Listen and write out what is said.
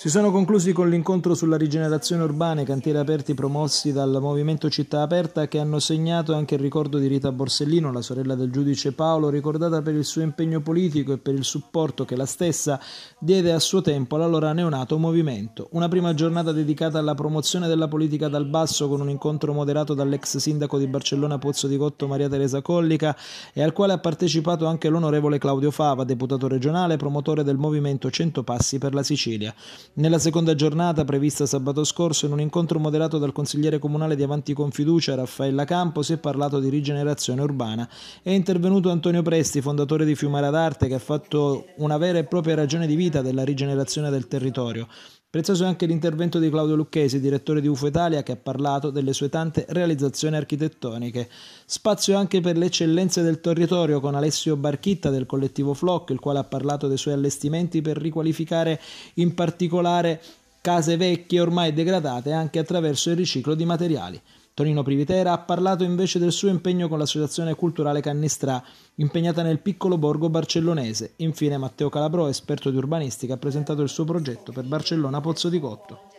Si sono conclusi con l'incontro sulla rigenerazione urbana, i cantieri aperti promossi dal Movimento Città Aperta che hanno segnato anche il ricordo di Rita Borsellino, la sorella del giudice Paolo, ricordata per il suo impegno politico e per il supporto che la stessa diede a suo tempo all'allora neonato movimento. Una prima giornata dedicata alla promozione della politica dal basso con un incontro moderato dall'ex sindaco di Barcellona Pozzo di Cotto Maria Teresa Collica e al quale ha partecipato anche l'onorevole Claudio Fava, deputato regionale, promotore del Movimento 100 Passi per la Sicilia. Nella seconda giornata, prevista sabato scorso, in un incontro moderato dal consigliere comunale di Avanti con Fiducia, Raffaella Campo, si è parlato di rigenerazione urbana. È intervenuto Antonio Presti, fondatore di Fiumara d'Arte, che ha fatto una vera e propria ragione di vita della rigenerazione del territorio. Prezioso è anche l'intervento di Claudio Lucchesi, direttore di UFO Italia, che ha parlato delle sue tante realizzazioni architettoniche. Spazio anche per le eccellenze del territorio con Alessio Barchitta del collettivo Flock, il quale ha parlato dei suoi allestimenti per riqualificare in particolare case vecchie ormai degradate anche attraverso il riciclo di materiali. Tonino Privitera ha parlato invece del suo impegno con l'associazione culturale Cannistrà, impegnata nel piccolo borgo barcellonese. Infine Matteo Calabrò, esperto di urbanistica, ha presentato il suo progetto per Barcellona Pozzo di Cotto.